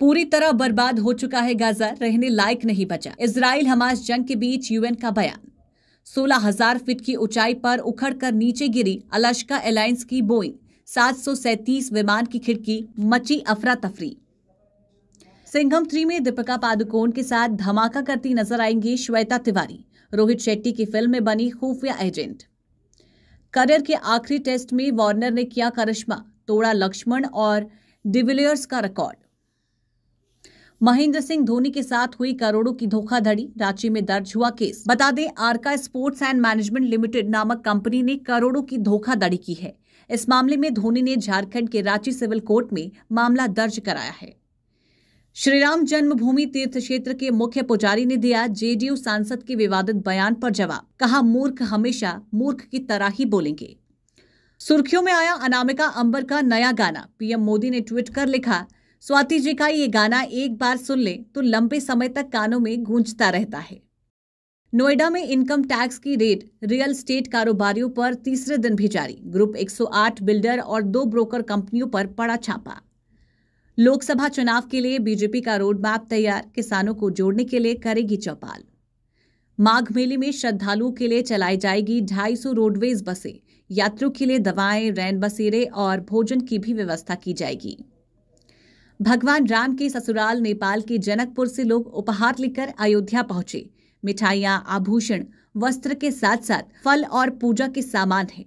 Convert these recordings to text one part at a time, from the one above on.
पूरी तरह बर्बाद हो चुका है गाजा रहने लायक नहीं बचा इसराइल हमास जंग के बीच यूएन का बयान सोलह हजार फीट की ऊंचाई पर उखड़ कर नीचे गिरी अलास्का एयरलाइंस की बोइंग सात विमान की खिड़की मची अफरा तफरी सिंघम थ्री में दीपिका पादुकोण के साथ धमाका करती नजर आएंगी श्वेता तिवारी रोहित शेट्टी की फिल्म में बनी खुफिया एजेंट करियर के आखिरी टेस्ट में वार्नर ने किया करिश्मा तोड़ा लक्ष्मण और डिविलियर्स का रिकॉर्ड महेंद्र सिंह धोनी के साथ हुई करोड़ों की धोखाधड़ी रांची में दर्ज हुआ केस बता दें Arka sports and management limited नामक कंपनी ने करोड़ों की धोखाधड़ी की है इस मामले में धोनी ने झारखंड के रांची सिविल कोर्ट में मामला दर्ज कराया है श्रीराम जन्मभूमि तीर्थ क्षेत्र के मुख्य पुजारी ने दिया जेडीयू सांसद के विवादित बयान पर जवाब कहा मूर्ख हमेशा मूर्ख की तरह ही बोलेंगे सुर्खियों में आया अनामिका अंबर का नया गाना पीएम मोदी ने ट्वीट कर लिखा स्वाति जी का ये गाना एक बार सुन ले तो लंबे समय तक कानों में गूंजता रहता है नोएडा में इनकम टैक्स की रेट रियल स्टेट कारोबारियों पर तीसरे दिन भी जारी ग्रुप 108 बिल्डर और दो ब्रोकर कंपनियों पर पड़ा छापा लोकसभा चुनाव के लिए बीजेपी का रोड मैप तैयार किसानों को जोड़ने के लिए करेगी चौपाल माघ मेले में श्रद्धालुओं के लिए चलाई जाएगी ढाई रोडवेज बसें यात्रियों के लिए दवाएं रैन बसेरे और भोजन की भी व्यवस्था की जाएगी भगवान राम के ससुराल नेपाल के जनकपुर से लोग उपहार लेकर अयोध्या पहुंचे मिठाइयां आभूषण वस्त्र के साथ साथ फल और पूजा के सामान है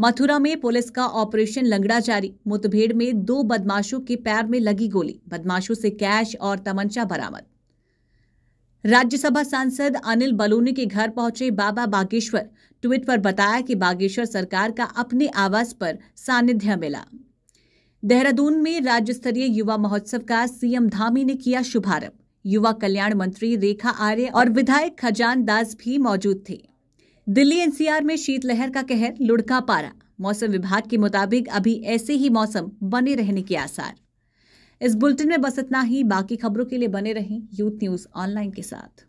मथुरा में पुलिस का ऑपरेशन लंगड़ा जारी मुठभेड़ में दो बदमाशों के पैर में लगी गोली बदमाशों से कैश और तमंचा बरामद राज्यसभा सांसद अनिल बलूनी के घर पहुंचे बाबा बागेश्वर ट्वीट पर बताया कि बागेश्वर सरकार का अपने आवास पर सानिध्य मिला देहरादून में राज्य स्तरीय युवा महोत्सव का सीएम धामी ने किया शुभारंभ युवा कल्याण मंत्री रेखा आर्य और विधायक खजान दास भी मौजूद थे दिल्ली एनसीआर में शीतलहर का कहर लुढ़का पारा मौसम विभाग के मुताबिक अभी ऐसे ही मौसम बने रहने के आसार इस बुलेटिन में बस इतना ही बाकी खबरों के लिए बने रहें यूथ न्यूज ऑनलाइन के साथ